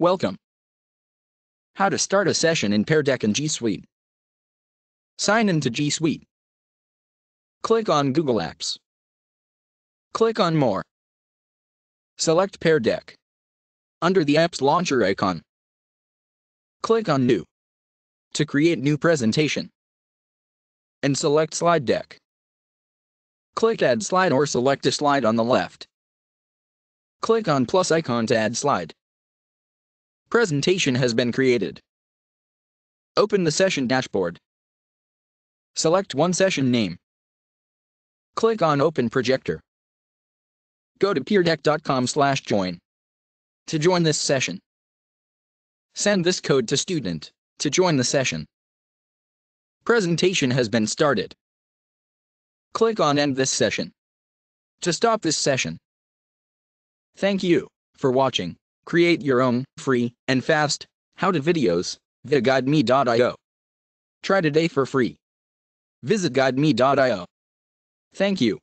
Welcome. How to start a session in Pear Deck and G Suite. Sign into G Suite. Click on Google Apps. Click on More. Select Pear Deck. Under the Apps Launcher icon, click on New to create new presentation and select Slide Deck. Click Add Slide or select a slide on the left. Click on plus icon to add slide. Presentation has been created. Open the session dashboard. Select one session name. Click on Open Projector. Go to peerdeck.com slash join. To join this session. Send this code to student to join the session. Presentation has been started. Click on End this session. To stop this session. Thank you for watching. Create your own, free, and fast, how to videos, via guideme.io. Try today for free. Visit guideme.io. Thank you.